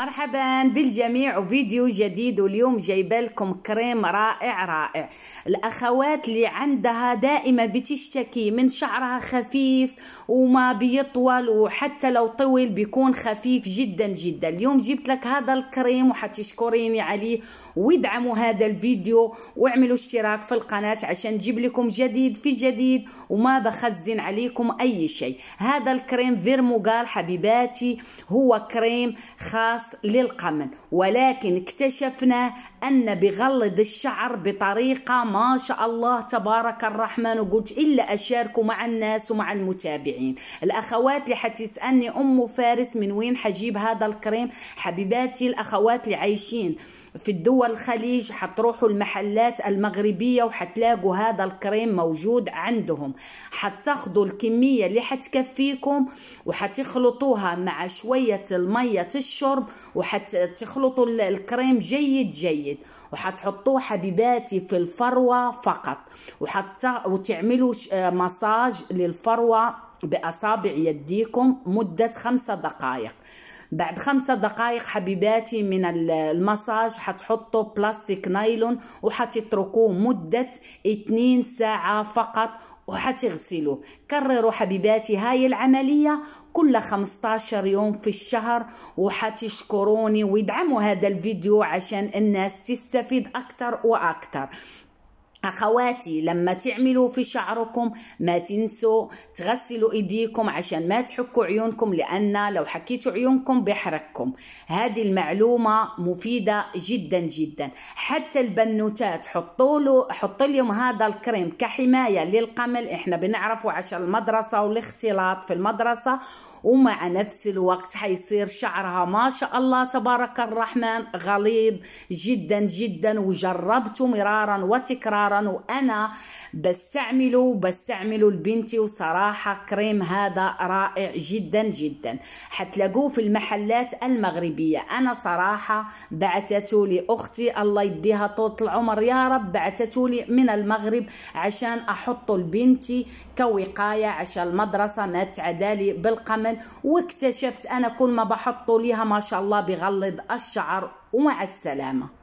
مرحبا بالجميع وفيديو جديد واليوم جايبه لكم كريم رائع رائع الاخوات اللي عندها دائما بتشتكي من شعرها خفيف وما بيطول وحتى لو طول بيكون خفيف جدا جدا اليوم جبت لك هذا الكريم وحتشكريني عليه وادعموا هذا الفيديو واعملوا اشتراك في القناه عشان نجيب لكم جديد في جديد وما بخزن عليكم اي شيء هذا الكريم فيرموغال حبيباتي هو كريم خاص للقمل ولكن اكتشفنا أن بغلد الشعر بطريقة ما شاء الله تبارك الرحمن وقلت إلا أشاركه مع الناس ومع المتابعين الأخوات اللي حتسألني أم فارس من وين حجيب هذا الكريم حبيباتي الأخوات اللي عايشين في الدول الخليج حتروحوا المحلات المغربية وحتلاقوا هذا الكريم موجود عندهم حتاخدوا الكمية اللي حتكفيكم وحتخلطوها مع شوية المية الشرب وحتخلطوا الكريم جيد جيد وحتحطوه حبيباتي في الفروة فقط وحتى وتعملوا آه، مساج للفروة بأصابع يديكم مدة خمسة دقائق بعد خمسة دقائق حبيباتي من المساج حتحطوا بلاستيك نايلون وحتتركوه مدة اتنين ساعة فقط وحتغسلوه كرروا حبيباتي هاي العملية كل 15 يوم في الشهر وحتشكروني ويدعموا هذا الفيديو عشان الناس تستفيد أكثر وأكثر اخواتي لما تعملوا في شعركم ما تنسوا تغسلوا ايديكم عشان ما تحكوا عيونكم لان لو حكيتوا عيونكم بيحرقكم هذه المعلومه مفيده جدا جدا حتى البنوتات حطوا حط لهم هذا الكريم كحمايه للقمل احنا بنعرفوا عشان المدرسه والاختلاط في المدرسه ومع نفس الوقت حيصير شعرها ما شاء الله تبارك الرحمن غليظ جدا جدا وجربت مرارا وتكرارا نهارا وانا بستعمله بستعمله لبنتي وصراحه كريم هذا رائع جدا جدا حتلاقوه في المحلات المغربيه انا صراحه بعثته لاختي اختي الله يديها طول العمر يا رب بعثته لي من المغرب عشان احطه لبنتي كوقايه عشان المدرسه ما تعدالي بالقمل واكتشفت انا كل ما بحطه ليها ما شاء الله بغلظ الشعر ومع السلامه